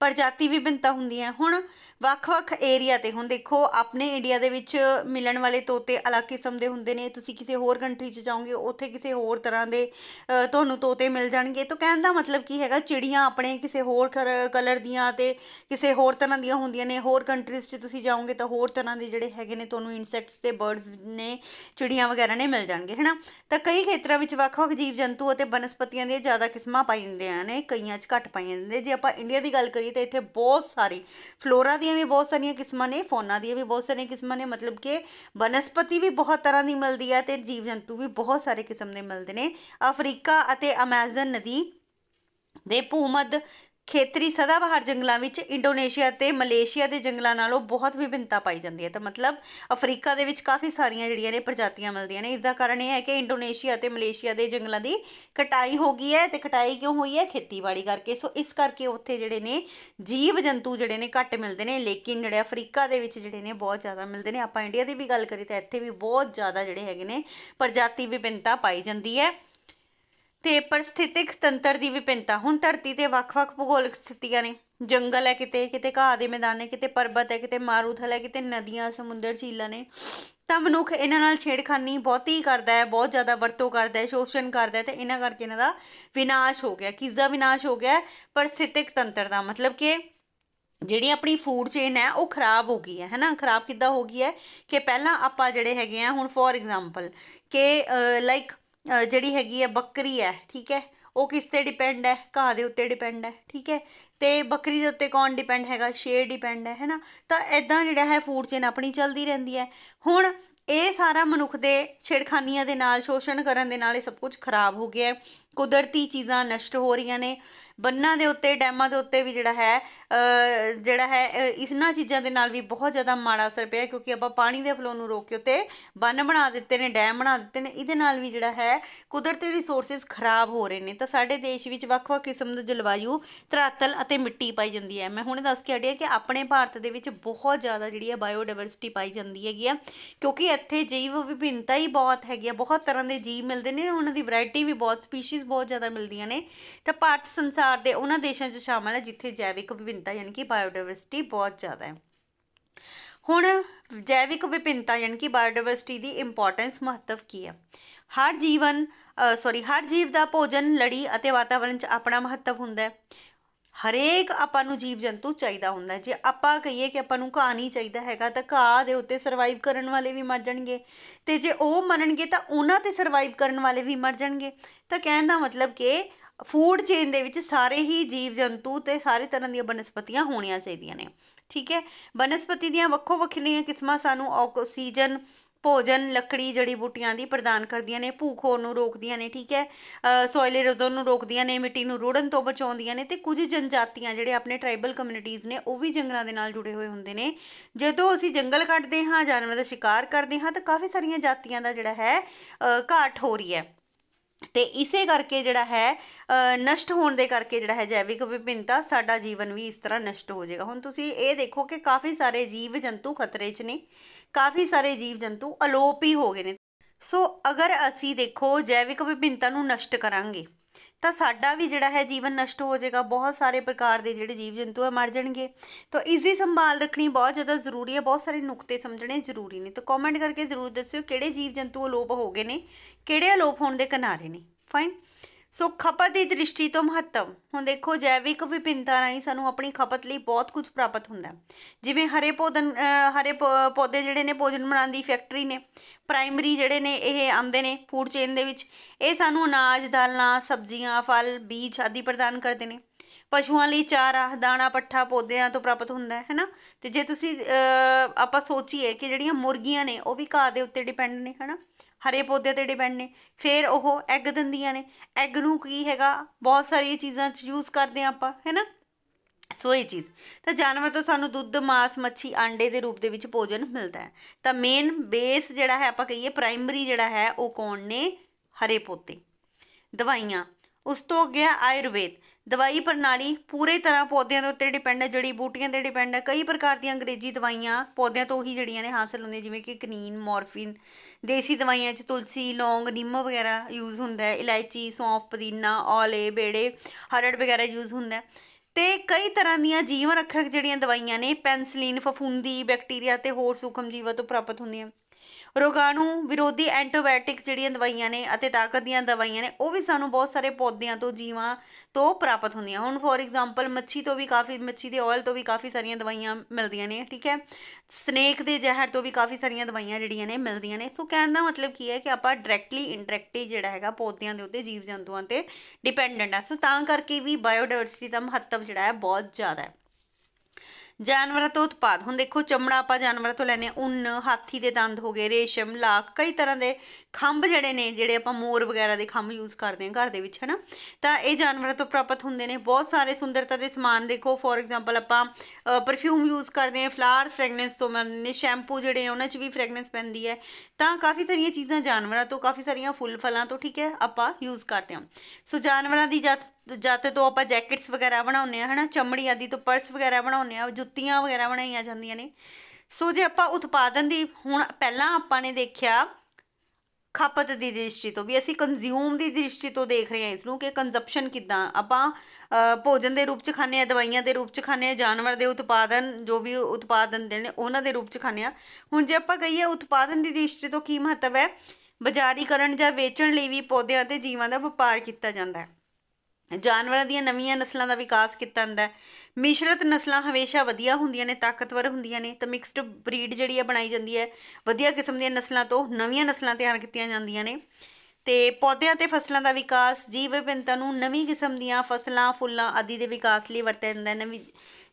ਪ੍ਰਜਾਤੀ ਵਿਭਿੰਨਤਾ ਹੁੰਦੀ ਹੈ ਹੁਣ ਵੱਖ-ਵੱਖ ਏਰੀਆ ਤੇ ਹੁਣ ਦੇਖੋ ਆਪਣੇ ਇੰਡੀਆ ਦੇ ਵਿੱਚ ਮਿਲਣ ਵਾਲੇ ਤੋਤੇ ਅਲੱਗ ਕਿਸਮ ਦੇ ਹੁੰਦੇ ਨੇ ਤੁਸੀਂ ਕਿਸੇ ਹੋਰ ਕੰਟਰੀ 'ਚ ਜਾਓਗੇ ਉੱਥੇ ਕਿਸੇ ਹੋਰ ਤਰ੍ਹਾਂ ਦੇ ਤੁਹਾਨੂੰ ਤੋਤੇ ਮਿਲ ਜਾਣਗੇ ਤਾਂ ਕਹਿਣ ਦਾ ਮਤਲਬ ਕੀ ਹੈਗਾ ਚਿੜੀਆਂ ਆਪਣੇ ਕਿਸੇ ਹੋਰ ਕਲਰ ਦੀਆਂ ਤੇ ਕਿਸੇ ਹੋਰ ਤਰ੍ਹਾਂ ਦੀਆਂ ਹੁੰਦੀਆਂ ਨੇ ਹੋਰ ਕੰਟਰੀਜ਼ 'ਚ ਤੁਸੀਂ ਜਾਓਗੇ ਤਾਂ ਹੋਰ ਤਰ੍ਹਾਂ ਦੇ ਜਿਹੜੇ ਹੈਗੇ ਨੇ ਤੁਹਾਨੂੰ ਇਨਸੈਕਟਸ ਤੇ ਬਰਡਸ ਨੇ ਚਿੜੀਆਂ ਵਗੈਰਾ ਨੇ ਮਿਲ ਜਾਣਗੇ ਹੈਨਾ ਤਾਂ ਕਈ ਖੇਤਰਾਂ ਵਿੱਚ ਵੱਖ-ਵੱਖ ਜੀਵ ਜੰਤੂ ਅਤੇ ਬਨਸਪਤੀਆਂ ਦੀਆਂ ਜ਼ਿਆਦਾ ਕਿਸਮਾਂ ਪਾਈ ਜਾਂਦੀਆਂ ਨੇ ਕਈਆਂ 'ਚ ਘੱਟ ਪਾਈ ਜਾਂਦੇ ਜੇ ਆਪਾਂ ਇੰਡੀਆ ਦੀ ਗੱਲ ਕਰੀ ਲਈ ਤੇ ਇੱਥੇ ਬਹੁਤ ਸਾਰੀ ਫਲੋਰਾ ਦੀਆਂ ਵੀ ਬਹੁਤ ਸਾਰੀਆਂ ਕਿਸਮਾਂ ਨੇ ਫੋਨਾ ਦੀਆਂ ਵੀ ਬਹੁਤ ਸਾਰੀਆਂ ਕਿਸਮਾਂ ਨੇ ਮਤਲਬ ਕਿ ਬਨਸਪਤੀ ਵੀ ਬਹੁਤ ਤਰ੍ਹਾਂ ਦੀ ਮਿਲਦੀ ਹੈ ਤੇ ਜੀਵ ਜੰਤੂ ਵੀ ਬਹੁਤ ਸਾਰੇ ਕਿਸਮ ਦੇ ਮਿਲਦੇ ਨੇ ਅਫਰੀਕਾ ਅਤੇ ਅਮੇਜ਼ਨ ਨਦੀ ਦੇ ਭੂਮੱਧ ਖੇਤਰੀ ਸਦਾਬਹਾਰ ਜੰਗਲਾਂ ਵਿੱਚ ਇੰਡੋਨੇਸ਼ੀਆ ਤੇ ਮਲੇਸ਼ੀਆ ਦੇ ਜੰਗਲਾਂ ਨਾਲੋਂ ਬਹੁਤ ਵਿਭਿੰਨਤਾ ਪਾਈ ਜਾਂਦੀ ਹੈ ਤਾਂ ਮਤਲਬ ਅਫਰੀਕਾ ਦੇ ਵਿੱਚ ਕਾਫੀ ਸਾਰੀਆਂ ਜਿਹੜੀਆਂ ਨੇ ਪ੍ਰਜਾਤੀਆਂ ਮਿਲਦੀਆਂ ਨੇ ਇਸ ਦਾ ਕਾਰਨ ਇਹ ਹੈ ਕਿ ਇੰਡੋਨੇਸ਼ੀਆ ਤੇ ਮਲੇਸ਼ੀਆ ਦੇ ਜੰਗਲਾਂ ਦੀ ਕਟਾਈ ਹੋ ਗਈ ਹੈ ਤੇ ਕਟਾਈ ਕਿਉਂ ਹੋਈ ਹੈ ਖੇਤੀਬਾੜੀ ਕਰਕੇ ਸੋ ਇਸ ਕਰਕੇ ਉੱਥੇ ਜਿਹੜੇ ਨੇ ਜੀਵ ਜੰਤੂ ਜਿਹੜੇ ਨੇ ਘੱਟ ਮਿਲਦੇ ਨੇ ਲੇਕਿਨ ਜਿਹੜੇ ਅਫਰੀਕਾ ਦੇ ਵਿੱਚ ਜਿਹੜੇ ਨੇ ਬਹੁਤ ਜ਼ਿਆਦਾ ਮਿਲਦੇ ਨੇ ਆਪਾਂ ਇੰਡੀਆ ਦੀ ਵੀ ਗੱਲ ਕਰੀ ਤਾਂ ਇੱਥੇ ਵੀ ਬਹੁਤ ਜ਼ਿਆਦਾ ਜਿਹੜੇ ਹੈਗੇ ਨੇ ਪ੍ਰਜਾਤੀ ਵਿਭਿੰਨਤਾ ਪਾਈ ਜਾਂਦੀ ਹੈ ਤੇ ਪਰਸਥਿਤਿਕ ਤੰਤਰ ਦੀ ਵਿਭਿੰਨਤਾ ਹੁਣ ਧਰਤੀ ਤੇ ਵੱਖ-ਵੱਖ ਭੂਗੋਲਿਕ ਸਥਿਤੀਆਂ ਨੇ ਜੰਗਲ ਹੈ ਕਿਤੇ ਕਿਤੇ ਘਾਹ ਦੇ ਮੈਦਾਨ ਹੈ ਕਿਤੇ ਪਰਬਤ ਹੈ ਕਿਤੇ ਮਾਰੂਥਲ ਹੈ ਕਿਤੇ ਨਦੀਆਂ ਸਮੁੰਦਰ ਝੀਲਾਂ ਨੇ ਤਾਂ ਮਨੁੱਖ ਇਹਨਾਂ ਨਾਲ ਛੇੜਖਾਨੀ ਬਹੁਤੀ ਕਰਦਾ ਹੈ ਬਹੁਤ ਜ਼ਿਆਦਾ ਵਰਤੋਂ ਕਰਦਾ ਹੈ ਸ਼ੋਸ਼ਣ ਕਰਦਾ ਹੈ ਤੇ ਇਹਨਾਂ ਕਰਕੇ ਇਹਨਾਂ ਦਾ ਵਿਨਾਸ਼ ਹੋ ਗਿਆ ਕਿਸ ਦਾ ਵਿਨਾਸ਼ ਹੋ ਗਿਆ ਪਰਸਥਿਤਿਕ ਤੰਤਰ ਦਾ ਮਤਲਬ ਕਿ ਜਿਹੜੀ ਆਪਣੀ ਫੂਡ ਚੇਨ ਹੈ ਉਹ ਖਰਾਬ ਹੋ ਗਈ ਹੈ ਹੈਨਾ ਖਰਾਬ ਕਿੱਦਾਂ ਹੋ ਗਈ ਹੈ ਕਿ ਪਹਿਲਾਂ ਆਪਾਂ ਜਿਹੜੇ ਹੈਗੇ ਆ ਹੁਣ ਫੋਰ ਐਗਜ਼ਾਮਪਲ ਕਿ ਲਾਈਕ ਜਿਹੜੀ ਹੈਗੀ ਹੈ ਬੱਕਰੀ ਹੈ ਠੀਕ ਹੈ ਉਹ ਕਿਸ 'ਤੇ ਡਿਪੈਂਡ ਹੈ ਘਾਹ ਦੇ ਉੱਤੇ ਡਿਪੈਂਡ ਹੈ ਠੀਕ ਹੈ ਤੇ ਬੱਕਰੀ ਦੇ ਉੱਤੇ ਕੌਣ ਡਿਪੈਂਡ ਹੈਗਾ ਸ਼ੇਰ ਡਿਪੈਂਡ ਹੈ ਹੈਨਾ ਤਾਂ ਐਦਾਂ ਜਿਹੜਾ ਹੈ ਫੂਡ ਚੇਨ ਆਪਣੀ ਚੱਲਦੀ ਰਹਿੰਦੀ ਹੈ ਹੁਣ ਇਹ ਸਾਰਾ ਮਨੁੱਖ ਦੇ ਛੇੜਖਾਨੀਆਂ ਦੇ ਨਾਲ ਸ਼ੋਸ਼ਣ ਕਰਨ ਦੇ ਨਾਲ ਇਹ ਸਭ ਕੁਝ ਖਰਾਬ ਹੋ ਗਿਆ ਕੁਦਰਤੀ ਚੀਜ਼ਾਂ ਨਸ਼ਟ ਹੋ ਰਹੀਆਂ ਨੇ ਬੰਨਾਂ ਦੇ ਉੱਤੇ ਡੈਮਾਂ ਦੇ ਉੱਤੇ ਵੀ ਜਿਹੜਾ ਹੈ ਜਿਹੜਾ ਹੈ ਇਸਨਾਂ ਚੀਜ਼ਾਂ ਦੇ ਨਾਲ ਵੀ ਬਹੁਤ ਜ਼ਿਆਦਾ ਮਾੜਾ ਅਸਰ ਪਿਆ ਕਿਉਂਕਿ ਆਪਾਂ ਪਾਣੀ ਦੇ ਫਲੋ ਨੂੰ ਰੋਕ ਕੇ ਉੱਤੇ ਬੰਨ ਬਣਾ ਦਿੱਤੇ ਨੇ ਡੈਮ ਬਣਾ ਦਿੱਤੇ ਨੇ ਇਹਦੇ ਨਾਲ ਵੀ ਜਿਹੜਾ ਹੈ ਕੁਦਰਤੀ ਰਿਸੋਰਸਸ ਖਰਾਬ ਹੋ ਰਹੇ ਨੇ ਤਾਂ ਸਾਡੇ ਦੇਸ਼ ਵਿੱਚ ਵੱਖ-ਵੱਖ ਕਿਸਮ ਦੇ ਜਲਵਾਯੂ ਤਰਾਤਲ ਅਤੇ ਮਿੱਟੀ ਪਾਈ ਜਾਂਦੀ ਹੈ ਮੈਂ ਹੁਣੇ ਦੱਸ ਕੇ ਹਟਿਆ ਕਿ ਆਪਣੇ ਭਾਰਤ ਦੇ ਵਿੱਚ ਬਹੁਤ ਜ਼ਿਆਦਾ ਜਿਹੜੀ ਹੈ ਬਾਇਓਡਾਇਵਰਸਿਟੀ ਪਾਈ ਜਾਂਦੀ ਹੈਗੀ ਆ ਕਿਉਂਕਿ ਇੱਥੇ ਜੀਵ ਵਿਭਿੰਨਤਾ ਹੀ ਬਹੁਤ ਹੈਗੀ ਆ ਬਹੁਤ ਤਰ੍ਹਾਂ ਦੇ ਜੀਵ ਮਿਲਦੇ ਨੇ ਉਹਨਾਂ ਦੀ ਵੈਰਾਈਟੀ ਵੀ ਬਹੁਤ ਸਪੀਸੀਜ਼ ਬਹੁਤ ਜ਼ਿਆਦਾ ਮਿਲਦੀਆਂ ਨੇ ਤਾਂ ਭਾਰਤ ਸੰਸਾਰ ਦੇ ਉਹਨਾਂ ਦੇਸ਼ਾਂ 'ਚ ਸ਼ਾਮਲ ਹੈ ਜਿੱਥੇ ਜੈਵਿਕ ਵਿਭਿੰਨ ਵਿਭਿੰਨਤਾ ਯਾਨੀ ਕਿ ਬਾਇਓਡਾਇਵਰਸਿਟੀ ਬਹੁਤ ਜ਼ਿਆਦਾ ਹੈ ਹੁਣ ਜੈਵਿਕ ਵਿਭਿੰਨਤਾ ਯਾਨੀ ਕਿ ਬਾਇਓਡਾਇਵਰਸਿਟੀ ਦੀ ਇੰਪੋਰਟੈਂਸ ਮਹੱਤਵ ਕੀ ਹੈ ਹਰ ਜੀਵਨ ਸੌਰੀ ਹਰ ਜੀਵ ਦਾ ਭੋਜਨ ਲੜੀ ਅਤੇ ਵਾਤਾਵਰਣ 'ਚ ਆਪਣਾ ਮਹੱਤਵ ਹੁੰਦਾ ਹੈ ਹਰੇਕ ਆਪਾਂ ਨੂੰ ਜੀਵ ਜੰਤੂ ਚਾਹੀਦਾ ਹੁੰਦਾ ਜੇ ਆਪਾਂ ਕਹੀਏ ਕਿ ਆਪਾਂ ਨੂੰ ਘਾਹ ਨਹੀਂ ਚਾਹੀਦਾ ਹੈਗਾ ਤਾਂ ਘਾਹ ਦੇ ਉੱਤੇ ਸਰਵਾਈਵ ਕਰਨ ਵਾਲੇ ਵੀ ਮਰ ਜਾਣਗੇ ਤੇ ਜੇ ਉਹ ਮੰਨਣਗੇ ਤਾਂ ਉਹਨਾਂ ਤੇ ਸਰਵਾਈਵ ਕਰਨ ਵਾਲੇ ਵੀ ਮਰ ਜਾਣਗੇ ਤਾਂ ਕਹਿਣ ਦਾ ਮਤਲਬ ਕਿ ਫੂਡ ਚੇਨ ਦੇ ਵਿੱਚ ਸਾਰੇ ਹੀ ਜੀਵ ਜੰਤੂ ਤੇ ਸਾਰੇ ਤਰ੍ਹਾਂ ਦੀਆਂ ਬਨਸਪਤੀਆਂ ਹੋਣੀਆਂ ਚਾਹੀਦੀਆਂ ਨੇ ਠੀਕ ਹੈ ਬਨਸਪਤੀ ਦੀਆਂ ਵੱਖੋ ਵੱਖਰੀਆਂ ਕਿਸਮਾਂ ਸਾਨੂੰ ਆਕਸੀਜਨ ਭੋਜਨ ਲੱਕੜੀ ਜੜੀ ਬੂਟੀਆਂ ਦੀ ਪ੍ਰਦਾਨ ਕਰਦੀਆਂ ਨੇ ਭੂਖੋਂ ਨੂੰ ਰੋਕਦੀਆਂ ਨੇ ਠੀਕ ਹੈ ਸੋਇਲ ਇਰੋਜ਼ਨ ਨੂੰ ਰੋਕਦੀਆਂ ਨੇ ਮਿੱਟੀ ਨੂੰ ਰੋੜਨ ਤੋਂ ਬਚਾਉਂਦੀਆਂ ਨੇ ਤੇ ਕੁਝ ਜਨਜਾਤੀਆਂ ਜਿਹੜੇ ਆਪਣੇ ਟ੍ਰਾਈਬਲ ਕਮਿਊਨਿਟੀਆਂ ਨੇ ਉਹ ਵੀ ਜੰਗਲਾਂ ਦੇ ਨਾਲ ਜੁੜੇ ਹੋਏ ਹੁੰਦੇ ਨੇ ਜਦੋਂ ਅਸੀਂ ਜੰਗਲ ਕੱਟਦੇ ਹਾਂ ਜਾਨਵਰਾਂ ਦਾ ਸ਼ਿਕਾਰ ਕਰਦੇ ਹਾਂ ਤਾਂ ਕਾਫੀ ਸਾਰੀਆਂ ਜਾਤੀਆਂ ਦਾ ਜਿਹੜਾ ਹੈ ਘਾਟ ਹੋ ਰਹੀ ਹੈ ਤੇ ਇਸੇ ਕਰਕੇ ਜਿਹੜਾ ਹੈ ਨਸ਼ਟ ਹੋਣ ਦੇ ਕਰਕੇ ਜਿਹੜਾ ਹੈ ਜੈਵਿਕ ਵਿਭਿੰਨਤਾ ਸਾਡਾ ਜੀਵਨ ਵੀ ਇਸ ਤਰ੍ਹਾਂ ਨਸ਼ਟ ਹੋ ਜਾਏਗਾ ਹੁਣ ਤੁਸੀਂ ਇਹ ਦੇਖੋ ਕਿ ਕਾਫੀ ਸਾਰੇ ਜੀਵ ਜੰਤੂ ਖਤਰੇ 'ਚ ਨੇ ਕਾਫੀ ਸਾਰੇ ਜੀਵ ਜੰਤੂ ਅਲੋਪ ਹੀ ਹੋ ਗਏ ਨੇ ਸੋ ਅਗਰ ਅਸੀਂ ਦੇਖੋ ਜੈਵਿਕ ਵਿਭਿੰਨਤਾ ਨੂੰ ਨਸ਼ਟ ਕਰਾਂਗੇ ਤਾਂ ਸਾਡਾ ਵੀ ਜਿਹੜਾ ਹੈ ਜੀਵਨ ਨਸ਼ਟ ਹੋ ਜਾਏਗਾ ਬਹੁਤ ਸਾਰੇ ਪ੍ਰਕਾਰ ਦੇ ਜਿਹੜੇ ਜੀਵ ਜੰਤੂ ਆ ਮਰ ਜਾਣਗੇ ਤਾਂ ਇਸ ਦੀ ਸੰਭਾਲ ਰੱਖਣੀ ਬਹੁਤ ਜ਼ਿਆਦਾ ਜ਼ਰੂਰੀ ਹੈ ਬਹੁਤ ਸਾਰੇ ਨੁਕਤੇ ਸਮਝਣੇ ਜ਼ਰੂਰੀ ਨੇ ਤਾਂ ਕਮੈਂਟ ਕਰਕੇ ਜ਼ਰੂਰ ਦੱਸਿਓ ਕਿਹੜੇ ਜੀਵ ਜੰਤੂ ਅਲੋਪ ਹੋ ਗਏ ਨੇ ਕਿਹੜੇ ਅਲੋਪ ਹੋਣ ਦੇ ਕਿਨਾਰੇ ਨੇ ਫਾਈਨ ਸੋ ਖਪਤ ਦੀ ਦ੍ਰਿਸ਼ਟੀ ਤੋਂ ਮਹੱਤਵ ਹੁਣ ਦੇਖੋ ਜੈਵਿਕ ਵਿਭਿੰਨਤਾ ਰਾਹੀਂ ਸਾਨੂੰ ਆਪਣੀ ਖਪਤ ਲਈ ਬਹੁਤ ਕੁਝ ਪ੍ਰਾਪਤ ਹੁੰਦਾ ਜਿਵੇਂ ਹਰੇ ਪੌਦਨ ਹਰੇ ਪੌਦੇ ਜਿਹੜੇ ਨੇ ਭੋਜਨ ਬਣਾਉਣ ਦੀ ਫੈਕਟਰੀ ਨੇ ਪ੍ਰਾਇਮਰੀ ਜਿਹੜੇ ਨੇ ਇਹ ਆਉਂਦੇ ਨੇ ਫੂਡ ਚੇਨ ਦੇ ਵਿੱਚ ਇਹ ਸਾਨੂੰ ਅਨਾਜ ਦਾਲਾਂ ਸਬਜ਼ੀਆਂ ਫਲ ਬੀਜ ਆਦਿ ਪ੍ਰਦਾਨ ਕਰਦੇ ਨੇ ਪਸ਼ੂਆਂ ਲਈ ਚਾਰਾ ਦਾਣਾ ਪੱਠਾ ਪੌਦਿਆਂ ਤੋਂ ਪ੍ਰਾਪਤ ਹੁੰਦਾ ਹੈ ਹੈਨਾ ਤੇ ਜੇ ਤੁਸੀਂ ਆਪਾਂ ਸੋਚੀਏ ਕਿ ਜਿਹੜੀਆਂ ਮੁਰਗੀਆਂ ਨੇ ਉਹ ਵੀ ਘਾਹ ਦੇ ਉੱਤੇ ਡਿਪੈਂਡ ਨੇ ਹੈਨਾ ਹਰੇ ਪੌਦੇ ਤੇ ਡਿਪੈਂਡ ਨੇ ਫਿਰ ਉਹ ਐਗ ਦਿੰਦੀਆਂ ਨੇ ਐਗ ਨੂੰ ਕੀ ਹੈਗਾ ਬਹੁਤ ਸਾਰੀਆਂ ਚੀਜ਼ਾਂ 'ਚ ਯੂਜ਼ ਕਰਦੇ ਆ ਆਪਾਂ ਹੈਨਾ ਸੋ ਇਹ ਚੀਜ਼ ਤਾਂ ਜਾਨਵਰ ਤੋਂ ਸਾਨੂੰ ਦੁੱਧ ਮਾਸ ਮੱਛੀ ਆਂਡੇ ਦੇ ਰੂਪ ਦੇ ਵਿੱਚ ਭੋਜਨ ਮਿਲਦਾ ਹੈ ਤਾਂ ਮੇਨ ਬੇਸ ਜਿਹੜਾ ਹੈ ਆਪਾਂ ਕਹੀਏ ਪ੍ਰਾਇਮਰੀ ਜਿਹੜਾ ਹੈ ਉਹ ਕੌਣ ਨੇ ਹਰੇ ਪੌਦੇ ਦਵਾਈਆਂ ਉਸ ਤੋਂ ਅੱਗੇ ਆਯੁਰਵੇਦ ਦਵਾਈ ਪ੍ਰਣਾਲੀ ਪੂਰੇ ਤਰ੍ਹਾਂ ਪੌਦਿਆਂ ਦੇ ਉੱਤੇ ਡਿਪੈਂਡ ਹੈ ਜੜੀ ਬੂਟੀਆਂ ਤੇ ਡਿਪੈਂਡ ਹੈ ਕਈ ਪ੍ਰਕਾਰ ਦੀਆਂ ਅੰਗਰੇਜ਼ੀ ਦਵਾਈਆਂ ਪੌਦਿਆਂ ਤੋਂ ਹੀ ਜਿਹੜੀਆਂ ਨੇ ਹਾਸਲ ਹੁੰਦੀਆਂ ਜਿਵੇਂ ਕਿ ਕਨੀਨ ਮੋਰਫਿਨ ਦੇਸੀ ਦਵਾਈਆਂ 'ਚ ਤੁਲਸੀ ਲੌਂਗ ਨਿੰਮ ਵਗੈਰਾ ਯੂਜ਼ ਹੁੰਦਾ ਹੈ ਇਲਾਇਚੀ ਸੌਂਫ ਪੁਦੀਨਾ ਔਲੇ ਬੇੜੇ ਹਰੜ ਵਗੈਰਾ ਯੂਜ਼ ਹੁੰਦਾ ਹੈ ਤੇ ਕਈ ਤਰ੍ਹਾਂ ਦੀਆਂ ਜੀਵ ਰੱਖਕ ਜਿਹੜੀਆਂ ਦਵਾਈਆਂ ਨੇ ਪੈਨਸਲਿਨ ਫਫੂੰਦੀ ਬੈਕਟੀਰੀਆ ਤੇ ਹੋਰ ਸੂਖਮ ਜੀਵਾਂ ਤੋਂ ਪ੍ਰਾਪਤ ਹੁੰਦੀਆਂ ਰੋਗਾਣੂ ਵਿਰੋਧੀ ਐਂਟੀਬਾਇਓਟਿਕ ਜਿਹੜੀਆਂ ਦਵਾਈਆਂ ਨੇ ਅਤੇ ਤਾਕਤ ਦੀਆਂ ਦਵਾਈਆਂ ਨੇ ਉਹ ਵੀ ਸਾਨੂੰ ਬਹੁਤ ਸਾਰੇ ਪੌਦਿਆਂ ਤੋਂ ਜੀਵਾਂ ਤੋਂ ਪ੍ਰਾਪਤ ਹੁੰਦੀਆਂ ਹੁਣ ਫੋਰ ਐਗਜ਼ਾਮਪਲ ਮੱਛੀ ਤੋਂ ਵੀ ਕਾਫੀ ਮੱਛੀ ਦੇ ਆਇਲ ਤੋਂ ਵੀ ਕਾਫੀ ਸਾਰੀਆਂ ਦਵਾਈਆਂ ਮਿਲਦੀਆਂ ਨੇ ਠੀਕ ਹੈ ਸਨੇਕ ਦੇ ਜ਼ਹਿਰ ਤੋਂ ਵੀ ਕਾਫੀ ਸਾਰੀਆਂ ਦਵਾਈਆਂ ਜਿਹੜੀਆਂ ਨੇ ਮਿਲਦੀਆਂ ਨੇ ਸੋ ਕਹਿਣ ਦਾ ਮਤਲਬ ਕੀ ਹੈ ਕਿ ਆਪਾਂ ਡਾਇਰੈਕਟਲੀ ਇਨਡਾਇਰੈਕਟਲੀ ਜਿਹੜਾ ਹੈਗਾ ਪੌਦਿਆਂ ਦੇ ਉੱਤੇ ਜੀਵ ਜੰਤੂਆਂ ਤੇ ਡਿਪੈਂਡੈਂਟ ਆ ਸੋ ਤਾਂ ਕਰਕੇ ਵੀ ਬਾਇਓਡਾਇਵਰਸਿਟੀ ਦਾ ਮਹੱਤਵ ਜਿਹੜਾ ਹੈ ਬਹੁਤ ਜ਼ਿਆਦਾ ਹੈ ਜਾਨਵਰਾਂ ਤੋਂ ਉਤਪਾਦ ਹੁਣ ਦੇਖੋ ਚਮੜਾ ਆਪਾਂ ਜਾਨਵਰਾਂ ਤੋਂ ਲੈਨੇ ਉੱਨ ਹਾਥੀ ਦੇ ਦੰਦ ਹੋ ਗਏ ਰੇਸ਼ਮ ਲਾਖ ਕਈ ਤਰ੍ਹਾਂ ਦੇ ਖੰਭ ਜਿਹੜੇ ਨੇ ਜਿਹੜੇ ਆਪਾਂ ਮੋਰ ਵਗੈਰਾ ਦੇ ਖੰਭ ਯੂਜ਼ ਕਰਦੇ ਹਾਂ ਘਰ ਦੇ ਵਿੱਚ ਹਨਾ ਤਾਂ ਇਹ ਜਾਨਵਰਾਂ ਤੋਂ ਪ੍ਰਾਪਤ ਹੁੰਦੇ ਨੇ ਬਹੁਤ ਸਾਰੇ ਸੁੰਦਰਤਾ ਦੇ ਸਮਾਨ ਦੇਖੋ ਫੋਰ ਐਗਜ਼ਾਮਪਲ ਆਪਾਂ ਪਰਫਿਊਮ ਯੂਜ਼ ਕਰਦੇ ਹਾਂ ਫਲਾਰ ਫ੍ਰੈਗਨੈਂਸ ਤੋਂ ਮੰਨੇ ਸ਼ੈਂਪੂ ਜਿਹੜੇ ਉਹਨਾਂ 'ਚ ਵੀ ਫ੍ਰੈਗਨੈਂਸ ਪੈਂਦੀ ਹੈ ਤਾਂ ਕਾਫੀ ਸਾਰੀਆਂ ਚੀਜ਼ਾਂ ਜਾਨਵਰਾਂ ਤੋਂ ਕਾਫੀ ਸਾਰੀਆਂ ਫੁੱਲ ਫਲਾਂ ਤੋਂ ਠੀਕ ਹੈ ਆਪਾਂ ਯੂਜ਼ ਕਰਦੇ ਹਾਂ ਸੋ ਜਾਨਵਰਾਂ ਦੀ ਜਤ ਜਾਤੇ ਤੋਂ ਆਪਾਂ ਜੈਕਟਸ ਵਗੈਰਾ ਬਣਾਉਂਦੇ ਆ ਹਨਾ ਚਮੜੀ ਆਦੀ ਤੋਂ ਪਰਸ ਵਗੈਰਾ ਬਣਾਉਂਦੇ ਆ ਜੁੱਤੀਆਂ ਵਗੈਰਾ ਬਣਾਈਆਂ ਜਾਂਦੀਆਂ ਨੇ ਸੋ ਜੇ ਆਪਾਂ ਉਤਪਾਦਨ ਦੀ ਹੁਣ ਪਹਿਲਾਂ ਆਪਾਂ ਨੇ ਦੇਖਿਆ ਖਪਤ ਦੀ ਦ੍ਰਿਸ਼ਟੀ ਤੋਂ ਵੀ ਅਸੀਂ ਕੰਜ਼ਿਊਮ ਦੀ ਦ੍ਰਿਸ਼ਟੀ ਤੋਂ ਦੇਖ ਰਹੇ ਹਾਂ ਇਸ ਨੂੰ ਕਿ ਕੰਜ਼ਪਸ਼ਨ ਕਿਦਾਂ ਆਪਾਂ ਭੋਜਨ ਦੇ ਰੂਪ 'ਚ ਖਾਂਦੇ ਆ ਦਵਾਈਆਂ ਦੇ ਰੂਪ 'ਚ ਖਾਂਦੇ ਆ ਜਾਨਵਰ ਦੇ ਉਤਪਾਦਨ ਜੋ ਵੀ ਉਤਪਾਦਨ ਦੇ ਨੇ ਉਹਨਾਂ ਦੇ ਰੂਪ 'ਚ ਖਾਂਦੇ ਆ ਹੁਣ ਜੇ ਆਪਾਂ ਕਹੀਏ ਉਤਪਾਦਨ ਦੀ ਦ੍ਰਿਸ਼ਟੀ ਤੋਂ ਕੀ ਮਹੱਤਵ ਹੈ ਬਾਜ਼ਾਰੀਕਰਨ ਜਾਂ ਵੇਚਣ ਲਈ ਵੀ ਪੌਦਿਆਂ ਤੇ ਜੀਵਾਂ ਦਾ ਵਪਾਰ ਕੀਤਾ ਜਾਂਦਾ ਹੈ ਜਾਨਵਰਾਂ ਦੀਆਂ ਨਵੀਆਂ ਨਸਲਾਂ ਦਾ ਵਿਕਾਸ ਕੀਤਾ ਜਾਂਦਾ ਹੈ ਮਿਸ਼ਰਤ ਨਸਲਾਂ ਹਮੇਸ਼ਾ ਵਧੀਆ ਹੁੰਦੀਆਂ ਨੇ ਤਾਕਤਵਰ ਹੁੰਦੀਆਂ ਨੇ ਤਾਂ ਮਿਕਸਡ ਬਰੀਡ ਜਿਹੜੀ ਆ ਬਣਾਈ ਜਾਂਦੀ ਹੈ ਵਧੀਆ ਕਿਸਮ ਦੀਆਂ ਨਸਲਾਂ ਤੋਂ ਨਵੀਆਂ ਨਸਲਾਂ ਤਿਆਰ ਕੀਤੀਆਂ ਜਾਂਦੀਆਂ ਨੇ ਤੇ ਪੌਦਿਆਂ ਤੇ ਫਸਲਾਂ ਦਾ ਵਿਕਾਸ ਜੀਵ ਵਿਭਿੰਨਤਾ ਨੂੰ ਨਵੀਂ ਕਿਸਮ ਦੀਆਂ ਫਸਲਾਂ ਫੁੱਲਾਂ ਆਦਿ ਦੇ ਵਿਕਾਸ ਲਈ ਵਰਤਿਆ ਜਾਂਦਾ ਹੈ ਨਵੀਂ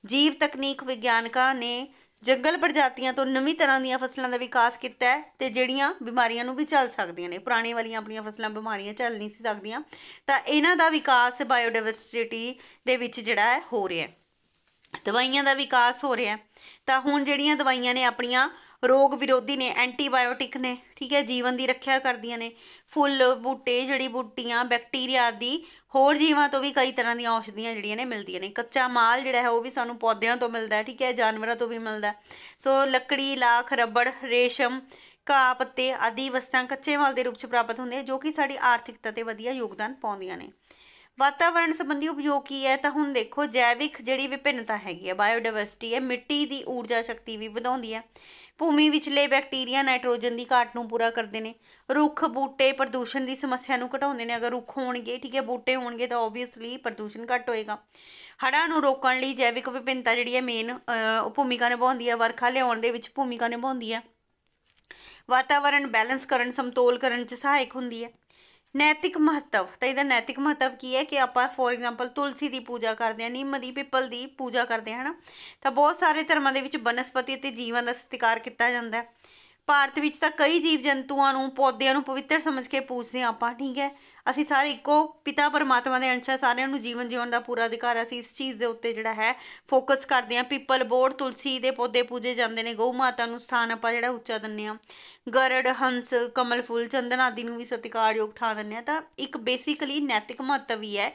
ਜੀਵ ਤਕਨੀਕ ਵਿਗਿਆਨਕਾਂ ਨੇ ਜੰਗਲ ਪ੍ਰਜਾਤੀਆਂ ਤੋਂ ਨਵੀਂ ਤਰ੍ਹਾਂ ਦੀਆਂ ਫਸਲਾਂ ਦਾ ਵਿਕਾਸ ਕੀਤਾ ਹੈ ਤੇ ਜਿਹੜੀਆਂ ਬਿਮਾਰੀਆਂ ਨੂੰ ਵੀ ਚੱਲ ਸਕਦੀਆਂ ਨੇ ਪੁਰਾਣੇ ਵਾਲੀਆਂ ਆਪਣੀਆਂ ਫਸਲਾਂ ਬਿਮਾਰੀਆਂ ਚੱਲ ਨਹੀਂ ਸੀ ਸਕਦੀਆਂ ਤਾਂ ਇਹਨਾਂ ਦਾ ਵਿਕਾਸ ਬਾਇਓਡਾਇਵਰਸਿਟੀ ਦੇ ਵਿੱਚ ਜਿਹੜਾ ਹੈ ਹੋ ਰਿਹਾ ਹੈ ਦਵਾਈਆਂ ਦਾ ਵਿਕਾਸ ਹੋ ਰਿਹਾ ਹੈ ਤਾਂ ਹੁਣ ਜਿਹੜੀਆਂ ਦਵਾਈਆਂ ਨੇ ਆਪਣੀਆਂ ਰੋਗ ਵਿਰੋਧੀ ਨੇ ਐਂਟੀਬਾਇਓਟਿਕ ਨੇ ਠੀਕ ਹੈ ਜੀਵਨ ਦੀ ਰੱਖਿਆ ਕਰਦੀਆਂ ਨੇ ਫੁੱਲ ਬੂਟੇ ਜੜੀ ਬੂਟੀਆਂ ਬੈਕਟੀਰੀਆ ਆਦਿ ਹੋਰ ਜੀਵਾਂ ਤੋਂ ਵੀ ਕਈ ਤਰ੍ਹਾਂ ਦੀਆਂ ਔਸ਼ਧੀਆਂ ਜਿਹੜੀਆਂ ਨੇ ਮਿਲਦੀਆਂ ਨੇ ਕੱਚਾ ਮਾਲ ਜਿਹੜਾ ਹੈ ਉਹ ਵੀ ਸਾਨੂੰ ਪੌਦਿਆਂ ਤੋਂ ਮਿਲਦਾ ਹੈ ਠੀਕ ਹੈ ਜਾਨਵਰਾਂ ਤੋਂ ਵੀ ਮਿਲਦਾ ਸੋ ਲੱਕੜੀ ਲਾਖ ਰਬੜ ਰੇਸ਼ਮ ਕਾ ਪੱਤੇ ਆਦਿ ਵਸਤਾਂ ਕੱਚੇ ਮਾਲ ਦੇ ਰੂਪ 'ਚ ਪ੍ਰਾਪਤ ਹੁੰਦੇ ਜੋ ਕਿ ਸਾਡੀ ਆਰਥਿਕਤਾ ਤੇ ਵਧੀਆ ਯੋਗਦਾਨ ਪਾਉਂਦੀਆਂ ਨੇ ਵਾਤਾਵਰਣ ਸੰਬੰਧੀ ਉਪਯੋਗ ਕੀ ਹੈ ਤਾਂ ਹੁਣ ਦੇਖੋ ਜੈਵਿਕ ਜਿਹੜੀ ਵਿਭਿੰਨਤਾ ਹੈਗੀ ਹੈ ਬਾਇਓਡਾਇਵਰਸਿਟੀ ਹੈ ਮਿੱਟੀ ਦੀ ਊਰਜਾ ਸ਼ਕਤੀ ਵੀ ਵਧਾਉਂਦੀ ਹੈ ਭੂਮੀ ਵਿਚਲੇ ਬੈਕਟੀਰੀਆ ਨਾਈਟ੍ਰੋਜਨ ਦੀ ਘਾਟ ਨੂੰ ਪੂਰਾ ਕਰਦੇ ਨੇ ਰੁੱਖ ਬੂਟੇ ਪ੍ਰਦੂਸ਼ਣ ਦੀ ਸਮੱਸਿਆ ਨੂੰ ਘਟਾਉਂਦੇ ਨੇ ਅਗਰ ਰੁੱਖ ਹੋਣਗੇ ਠੀਕ ਹੈ ਬੂਟੇ ਹੋਣਗੇ ਤਾਂ ਆਬਵੀਅਸਲੀ ਪ੍ਰਦੂਸ਼ਣ ਘਟ ਹੋਏਗਾ ਹੜ੍ਹਾਂ ਨੂੰ ਰੋਕਣ ਲਈ ਜੈਵਿਕ ਵਿਭਿੰਨਤਾ ਜਿਹੜੀ ਹੈ ਮੇਨ ਭੂਮਿਕਾ ਨਿਭਾਉਂਦੀ ਹੈ ਵਰਖਾ ਲਿਆਉਣ ਦੇ ਵਿੱਚ ਭੂਮਿਕਾ ਨਿਭਾਉਂਦੀ ਹੈ ਵਾਤਾਵਰਣ ਬੈਲੈਂਸ ਕਰਨ ਸੰਤੋਲ ਕਰਨ 'ਚ ਸਹਾਇਕ ਹੁੰਦੀ ਹੈ ਨੈਤਿਕ ਮਹੱਤਵ ਤਾਂ ਇਹਦਾ ਨੈਤਿਕ ਮਹੱਤਵ ਕੀ ਹੈ ਕਿ ਆਪਾਂ ਫੋਰ ਐਗਜ਼ਾਮਪਲ ਤੁਲਸੀ ਦੀ ਪੂਜਾ ਕਰਦੇ ਹਾਂ ਨਿੰਮ ਦੀ ਪਿੱਪਲ ਦੀ ਪੂਜਾ ਕਰਦੇ ਹਾਂ ਹਨਾ ਤਾਂ ਬਹੁਤ ਸਾਰੇ ਧਰਮਾਂ ਦੇ ਵਿੱਚ ਬਨਸਪਤੀ ਅਤੇ ਜੀਵਾਂ ਦਾ ਸਤਿਕਾਰ ਕੀਤਾ ਜਾਂਦਾ ਹੈ ਭਾਰਤ ਵਿੱਚ ਤਾਂ ਕਈ ਜੀਵ ਜੰਤੂਆਂ ਨੂੰ ਪੌਦਿਆਂ ਨੂੰ ਪਵਿੱਤਰ ਸਮਝ ਕੇ ਪੂਜਦੇ ਆਪਾਂ ਠੀਕ ਹੈ ਅਸੀਂ ਸਾਰੇ ਇੱਕੋ ਪਿਤਾ ਪਰਮਾਤਮਾ ਦੇ ਅੰਸ਼ਾ ਸਾਰਿਆਂ ਨੂੰ ਜੀਵਨ ਜਿਉਣ ਦਾ ਪੂਰਾ ਅਧਿਕਾਰ ਅਸੀਂ ਇਸ ਚੀਜ਼ ਦੇ ਉੱਤੇ ਜਿਹੜਾ ਹੈ ਫੋਕਸ ਕਰਦੇ ਹਾਂ ਪੀਪਲ ਬੋਰਡ ਤੁਲਸੀ ਦੇ ਪੌਦੇ ਪੂਜੇ ਜਾਂਦੇ ਨੇ ਗਊ ਮਾਤਾ ਨੂੰ ਸਥਾਨ ਆਪਾਂ ਜਿਹੜਾ ਉੱਚਾ ਦਿੰਨੇ ਆ ਗਰੜ ਹੰਸ ਕਮਲ ਫੁੱਲ ਚੰਦਨ ਆਦਿ ਨੂੰ ਵੀ ਸਤਿਕਾਰਯੋਗ ਥਾਂ ਦਿੰਨੇ ਆ ਤਾਂ ਇੱਕ ਬੇਸਿਕਲੀ ਨੈਤਿਕ ਮਹੱਤਵ ਹੀ ਹੈ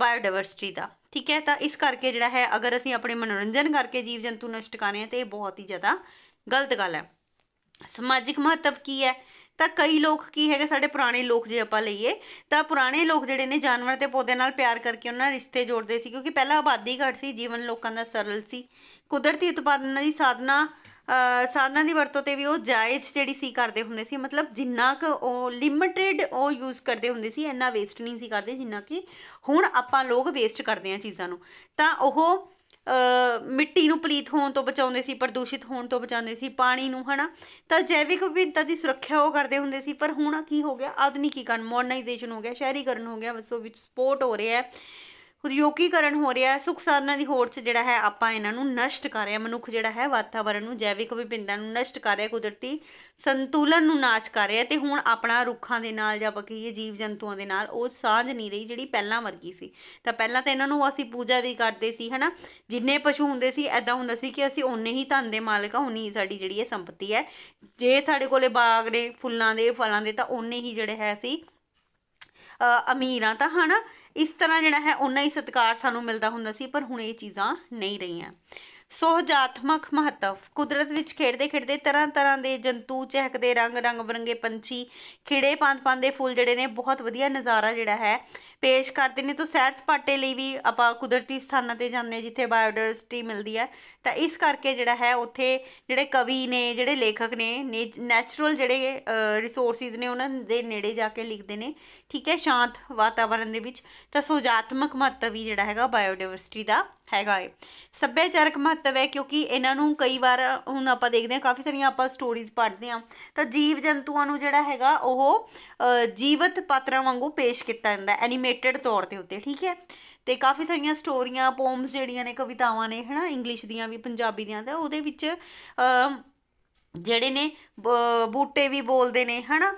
ਬਾਇਓਡਾਇਵਰਸਿਟੀ ਦਾ ਠੀਕ ਹੈ ਤਾਂ ਇਸ ਕਰਕੇ ਜਿਹੜਾ ਹੈ ਅਗਰ ਅਸੀਂ ਆਪਣੇ ਮਨੋਰੰਜਨ ਕਰਕੇ ਜੀਵ ਜੰਤੂ ਨਸ਼ਟ ਕਰ ਰਹੇ ਹਾਂ ਤੇ ਇਹ ਬਹੁਤ ਹੀ ਜ਼ਿਆਦਾ ਗਲਤ ਗੱਲ ਹੈ ਸਮਾਜਿਕ ਮਹੱਤਵ ਕੀ ਹੈ ਤਾਂ ਕਈ ਲੋਕ ਕੀ ਹੈਗੇ ਸਾਡੇ ਪੁਰਾਣੇ ਲੋਕ ਜੇ ਆਪਾਂ ਲਈਏ ਤਾਂ ਪੁਰਾਣੇ ਲੋਕ ਜਿਹੜੇ ਨੇ ਜਾਨਵਰ ਤੇ ਪੌਦੇ ਨਾਲ ਪਿਆਰ ਕਰਕੇ ਉਹਨਾਂ ਰਿਸ਼ਤੇ ਜੋੜਦੇ ਸੀ ਕਿਉਂਕਿ ਪਹਿਲਾਂ ਆਬਾਦੀ ਘੱਟ ਸੀ ਜੀਵਨ ਲੋਕਾਂ ਦਾ ਸਰਲ ਸੀ ਕੁਦਰਤੀ ਉਤਪਾਦਨਾਂ ਦੀ ਸਾਧਨਾ ਸਾਧਨਾਂ ਦੀ ਵਰਤੋਂ ਤੇ ਵੀ ਉਹ ਜਾਇਜ਼ ਜਿਹੜੀ ਸੀ ਕਰਦੇ ਹੁੰਦੇ ਸੀ ਮਤਲਬ ਜਿੰਨਾ ਕ ਉਹ ਲਿਮਿਟਿਡ ਉਹ ਯੂਜ਼ ਕਰਦੇ ਹੁੰਦੇ ਸੀ ਇੰਨਾ ਵੇਸਟ ਨਹੀਂ ਸੀ ਕਰਦੇ ਜਿੰਨਾ ਕਿ ਹੁਣ ਆਪਾਂ ਲੋਕ ਵੇਸਟ ਕਰਦੇ ਆ ਚੀਜ਼ਾਂ ਨੂੰ ਤਾਂ ਉਹ ਮਿੱਟੀ ਨੂੰ ਪਲੀਤ ਹੋਣ ਤੋਂ ਬਚਾਉਂਦੇ ਸੀ ਪ੍ਰਦੂਸ਼ਿਤ ਹੋਣ ਤੋਂ ਬਚਾਉਂਦੇ ਸੀ ਪਾਣੀ ਨੂੰ ਹਨਾ ਤਾਂ ਜੈਵਿਕ ਵਿਭਿੰਨਤਾ ਦੀ ਸੁਰੱਖਿਆ ਉਹ ਕਰਦੇ ਹੁੰਦੇ ਸੀ ਪਰ ਹੁਣ ਕੀ ਹੋ ਗਿਆ ਆਧੁਨਿਕੀਕਰਨ ਮਾਡਰਨਾਈਜੇਸ਼ਨ ਹੋ ਗਿਆ ਸ਼ਹਿਰੀਕਰਨ ਹੋ ਗਿਆ ਵਸੋ ਵਿੱਚ ਸਪੋਰਟ ਹੋ ਰਿਹਾ ਹੈ ਉਦਯੋਗੀਕਰਨ ਹੋ ਰਿਹਾ ਸੁਖ ਸਾਧਨਾਂ ਦੀ ਹੋੜ 'ਚ ਜਿਹੜਾ ਹੈ ਆਪਾਂ ਇਹਨਾਂ ਨੂੰ ਨਸ਼ਟ ਕਰ ਰਿਹਾ ਮਨੁੱਖ ਜਿਹੜਾ ਹੈ ਵਾਤਾਵਰਣ ਨੂੰ ਜੈਵਿਕ ਵਿਭਿੰਨਤਾ ਨੂੰ ਨਸ਼ਟ ਕਰ ਰਿਹਾ ਕੁਦਰਤੀ ਸੰਤੁਲਨ ਨੂੰ ਨਾਸ਼ ਕਰ ਰਿਹਾ ਤੇ ਹੁਣ ਆਪਣਾ ਰੁੱਖਾਂ ਦੇ ਨਾਲ ਜਾਂ ਬਕੀਏ ਜੀਵ ਜੰਤੂਆਂ ਦੇ ਨਾਲ ਉਹ ਸਾਂਝ ਨਹੀਂ ਰਹੀ ਜਿਹੜੀ ਪਹਿਲਾਂ ਵਰਗੀ ਸੀ ਤਾਂ ਪਹਿਲਾਂ ਤਾਂ ਇਹਨਾਂ ਨੂੰ ਅਸੀਂ ਪੂਜਾ ਵੀ ਕਰਦੇ ਸੀ ਹਨਾ ਜਿੰਨੇ ਪਸ਼ੂ ਹੁੰਦੇ ਸੀ ਐਦਾਂ ਹੁੰਦਾ ਸੀ ਕਿ ਅਸੀਂ ਉਹਨੇ ਹੀ ਧਨ ਦੇ ਮਾਲਕ ਆ ਹੁਣੀ ਸਾਡੀ ਜਿਹੜੀ ਇਹ ਸੰਪਤੀ ਹੈ ਜੇ ਸਾਡੇ ਕੋਲੇ ਬਾਗ ਨੇ ਫੁੱਲਾਂ ਦੇ ਫਲਾਂ ਦੇ ਤਾਂ ਉਹਨੇ ਹੀ ਜਿਹੜੇ ਹੈ ਸੀ ਅਮੀਰ ਆ ਤਾਂ ਹਨਾ ਇਸ ਤਰ੍ਹਾਂ ਜਿਹੜਾ ਹੈ ਉਨਾ ਹੀ ਸਤਕਾਰ ਸਾਨੂੰ ਮਿਲਦਾ ਹੁੰਦਾ ਸੀ ਪਰ ਹੁਣ ਇਹ ਚੀਜ਼ਾਂ ਨਹੀਂ ਰਹੀਆਂ ਸੋਹਜਾਤਮਕ ਮਹੱਤਵ ਕੁਦਰਤ ਵਿੱਚ ਖੇਡਦੇ ਖੇਡਦੇ ਤਰ੍ਹਾਂ ਤਰ੍ਹਾਂ ਦੇ ਜੰਤੂ ਚਹਿਕਦੇ ਰੰਗ ਰੰਗ ਬਰੰਗੇ ਪੰਛੀ ਖਿੜੇ ਪਾਂਦ ਪਾਂਦੇ ਫੁੱਲ ਜਿਹੜੇ ਨੇ ਬਹੁਤ ਵਧੀਆ ਨਜ਼ਾਰਾ ਜਿਹੜਾ ਹੈ ਪੇਸ਼ ਕਰਦੇ ਨੇ ਤਾਂ ਸੈਰ ਸਪਾਟੇ ਲਈ ਵੀ ਆਪਾਂ ਕੁਦਰਤੀ ਸਥਾਨਾਂ ਤੇ ਜਾਂਦੇ ਜਿੱਥੇ ਬਾਇਓਡਾਇਵਰਸਿਟੀ ਮਿਲਦੀ ਹੈ ਤਾਂ ਇਸ ਕਰਕੇ ਜਿਹੜਾ ਹੈ ਉੱਥੇ ਜਿਹੜੇ ਕਵੀ ਨੇ ਜਿਹੜੇ ਲੇਖਕ ਨੇ ਨੇਚਰਲ ਜਿਹੜੇ ਰਿਸੋਰਸਿਸ ਨੇ ਉਹਨਾਂ ਦੇ ਨੇੜੇ ਜਾ ਕੇ ਲਿਖਦੇ ਨੇ ਠੀਕ ਹੈ ਸ਼ਾਂਤ ਵਾਤਾਵਰਣ ਦੇ ਵਿੱਚ ਤਾਂ ਸੁਜਾਤਮਕ ਮਹੱਤਵ ਵੀ ਜਿਹੜਾ ਹੈਗਾ ਬਾਇਓਡਾਇਵਰਸਿਟੀ ਦਾ ਹੈਗਾ ਹੈ ਸੱਭਿਆਚਾਰਕ ਮਹੱਤਵ ਹੈ ਕਿਉਂਕਿ ਇਹਨਾਂ ਨੂੰ ਕਈ ਵਾਰ ਹੁਣ ਆਪਾਂ ਦੇਖਦੇ ਹਾਂ ਕਾਫੀ ਸਾਰੀਆਂ ਆਪਾਂ ਸਟੋਰੀਜ਼ ਪੜ੍ਹਦੇ ਹਾਂ ਤਾਂ ਜੀਵ ਜੰਤੂਆਂ ਨੂੰ ਜਿਹੜਾ ਹੈਗਾ ਉਹ ਜੀਵਤ ਪਾਤਰਾਂ ਵਾਂਗੂ ਪੇਸ਼ ਕੀਤਾ ਜਾਂਦਾ ਐਨੀਮੇਟ ਰਿਲੇਟਡ ਤੌਰ ਤੇ ਉੱਤੇ ਠੀਕ ਹੈ ਤੇ ਕਾਫੀ ਸਾਰੀਆਂ ਸਟੋਰੀਆਂ ਪੋਮਸ ਜਿਹੜੀਆਂ ਨੇ ਕਵਿਤਾਵਾਂ ਨੇ ਹਨਾ ਇੰਗਲਿਸ਼ ਦੀਆਂ ਵੀ ਪੰਜਾਬੀ ਦੀਆਂ ਤਾਂ ਉਹਦੇ ਵਿੱਚ ਜਿਹੜੇ ਨੇ ਬੂਟੇ ਵੀ ਬੋਲਦੇ ਨੇ ਹਨਾ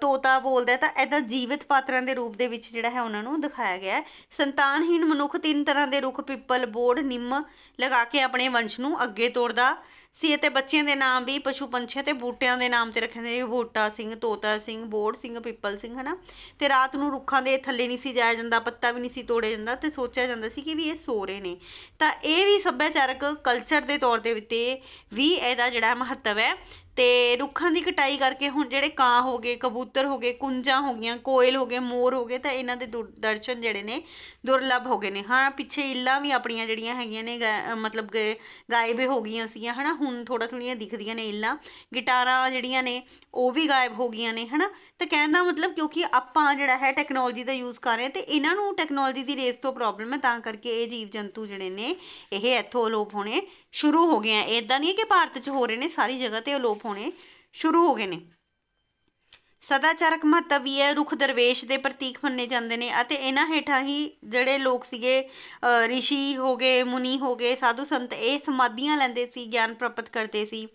ਤੋਤਾ ਬੋਲਦਾ ਤਾਂ ਐਦਾਂ ਜੀਵਿਤ ਪਾਤਰਾਂ ਦੇ ਰੂਪ ਦੇ ਵਿੱਚ ਜਿਹੜਾ ਹੈ ਉਹਨਾਂ ਨੂੰ ਦਿਖਾਇਆ ਗਿਆ ਹੈ ਸੰਤਾਨਹੀਣ ਮਨੁੱਖ ਤਿੰਨ ਤਰ੍ਹਾਂ ਦੇ ਰੁੱਖ ਪਿੱਪਲ ਬੋੜ ਨਿੰਮ ਲਗਾ ਕੇ ਆਪਣੇ ਵੰਸ਼ ਨੂੰ ਅੱਗੇ ਤੋਰਦਾ ਸੀ ਅਤੇ ਬੱਚਿਆਂ ਦੇ ਨਾਮ ਵੀ ਪਸ਼ੂ ਪੰਛੀਆਂ ਤੇ ਬੂਟਿਆਂ ਦੇ ਨਾਮ ਤੇ ਰੱਖਦੇ ਨੇ ਬੋਟਾ ਸਿੰਘ ਤੋਤਾ ਸਿੰਘ ਬੋੜ ਸਿੰਘ ਪਿੱਪਲ ਸਿੰਘ ਹਨਾ ਤੇ ਰਾਤ ਨੂੰ ਰੁੱਖਾਂ ਦੇ ਥੱਲੇ ਨਹੀਂ ਸੀ ਜਾਇਆ ਜਾਂਦਾ ਪੱਤਾ ਵੀ ਨਹੀਂ ਸੀ ਤੋੜਿਆ ਜਾਂਦਾ ਤੇ ਸੋਚਿਆ ਜਾਂਦਾ ਸੀ ਕਿ ਵੀ ਇਹ ਸੋ ਰਹੇ ਨੇ ਤਾਂ ਇਹ ਵੀ ਸੱਭਿਆਚਾਰਕ ਕਲਚਰ ਦੇ ਤੌਰ ਦੇ ਉੱਤੇ ਵੀ ਇਹਦਾ ਜਿਹੜਾ ਮਹੱਤਵ ਹੈ ਤੇ ਰੁੱਖਾਂ ਦੀ ਕਟਾਈ ਕਰਕੇ ਹੁਣ ਜਿਹੜੇ ਕਾਂ ਹੋ ਗਏ ਕਬੂਤਰ ਹੋ ਗਏ ਕੁੰਜਾਂ ਹੋ ਗਈਆਂ ਕੋਇਲ ਹੋ ਗਏ ਮੋਰ ਹੋ ਗਏ ਤਾਂ ਇਹਨਾਂ ਦੇ ਦਰਸ਼ਨ ਜਿਹੜੇ ਨੇ ਦੁਰਲਭ ਹੋ ਗਏ ਨੇ ਹਾਂ ਪਿੱਛੇ ਇੱਲਾਂ ਵੀ ਆਪਣੀਆਂ ਜਿਹੜੀਆਂ ਹੈਗੀਆਂ ਨੇ ਮਤਲਬ ਗਾਇਬ ਹੋ ਗਈਆਂ ਸੀਆਂ ਹਨਾ ਹੁਣ ਥੋੜਾ ਥੋੜੀਆਂ ਦਿਖਦੀਆਂ ਨੇ ਇੱਲਾਂ ਗਿਟਾਰਾਂ ਜਿਹੜੀਆਂ ਨੇ ਉਹ ਵੀ ਗਾਇਬ ਹੋ ਗਈਆਂ ਨੇ ਹਨਾ ਤਾਂ ਕਹਿਣ ਦਾ ਮਤਲਬ ਕਿਉਂਕਿ ਆਪਾਂ ਜਿਹੜਾ ਹੈ ਟੈਕਨੋਲੋਜੀ ਦਾ ਯੂਜ਼ ਕਰ ਰਹੇ ਤੇ ਇਹਨਾਂ ਨੂੰ ਟੈਕਨੋਲੋਜੀ ਦੀ ਰੇਸ ਤੋਂ ਪ੍ਰੋਬਲਮ ਹੈ ਤਾਂ ਕਰਕੇ ਇਹ ਜੀਵ ਜੰਤੂ ਜਿਹੜੇ ਨੇ ਇਹ ਇੱਥੋਂ ਲੋਪ ਹੋਣੇ ਸ਼ੁਰੂ ਹੋ ਗਏ ਆ ਇਦਾਂ ਨਹੀਂ ਕਿ ਭਾਰਤ 'ਚ ਹੋ ਰਹੇ ਨੇ ਸਾਰੀ ਜਗ੍ਹਾ ਤੇ ਅਲੋਪ ਹੋਣੇ ਸ਼ੁਰੂ ਹੋ ਗਏ ਨੇ ਸਦਾਚਾਰਕ ਮਹੱਤਵ ਇਹ ਰੁਖ ਦਰਵੇਸ਼ ਦੇ ਪ੍ਰਤੀਕ ਮੰਨੇ ਜਾਂਦੇ ਨੇ ਅਤੇ ਇਹਨਾਂ ਹੇਠਾਂ ਹੀ ਜਿਹੜੇ ਲੋਕ ਸੀਗੇ ઋષਿ ਗਏ ਮੁਨੀ ਗਏ ਸਾਧੂ ਸੰਤ ਇਹ ਸਮਾਧੀਆਂ ਲੈਂਦੇ ਸੀ ਗਿਆਨ ਪ੍ਰਾਪਤ ਕਰਦੇ ਸੀ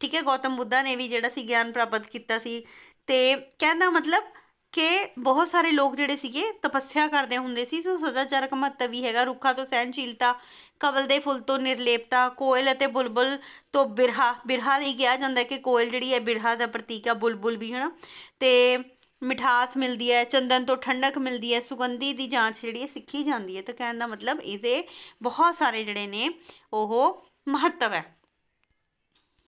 ਠੀਕ ਹੈ ਗੌਤਮ ਬੁੱਧਾ ਨੇ ਵੀ ਜਿਹੜਾ ਸੀ ਗਿਆਨ ਪ੍ਰਾਪਤ ਕੀਤਾ ਸੀ ਤੇ ਕਹਿੰਦਾ ਮਤਲਬ ਕਿ ਬਹੁਤ ਸਾਰੇ ਲੋਕ ਜਿਹੜੇ ਸੀਗੇ ਤਪੱਸਿਆ ਕਰਦੇ ਹੁੰਦੇ ਸੀ ਸੋ ਸਦਾਚਾਰਕ ਮਹੱਤਵ ਵੀ ਹੈਗਾ ਰੁੱਖਾਂ ਤੋਂ ਸਹਿਨਸ਼ੀਲਤਾ ਕਵਲ ਦੇ ਫੁੱਲ ਤੋਂ ਨਿਰਲੇਪਤਾ ਕੋਇਲ ਅਤੇ ਬੁਲਬੁਲ ਤੋਂ ਬਿਰਹਾ ਬਿਰਹਾ ਲਈ ਕਿਹਾ ਜਾਂਦਾ ਕਿ ਕੋਇਲ ਜਿਹੜੀ ਹੈ ਬਿਰਹਾ ਦਾ ਪ੍ਰਤੀਕ ਹੈ ਬੁਲਬੁਲ ਵੀ ਹਨਾ ਤੇ ਮਿਠਾਸ ਮਿਲਦੀ ਹੈ ਚੰਦਨ ਤੋਂ ਠੰਡਕ ਮਿਲਦੀ ਹੈ ਸੁਗੰਧੀ ਦੀ ਜਾਂਚ ਜਿਹੜੀ ਹੈ ਸਿੱਖੀ ਜਾਂਦੀ ਹੈ ਤਾਂ ਕਹਿਣ ਦਾ ਮਤਲਬ ਇਹਦੇ ਬਹੁਤ ਸਾਰੇ ਜਿਹੜੇ ਨੇ ਉਹ ਮਹੱਤਵ ਹੈ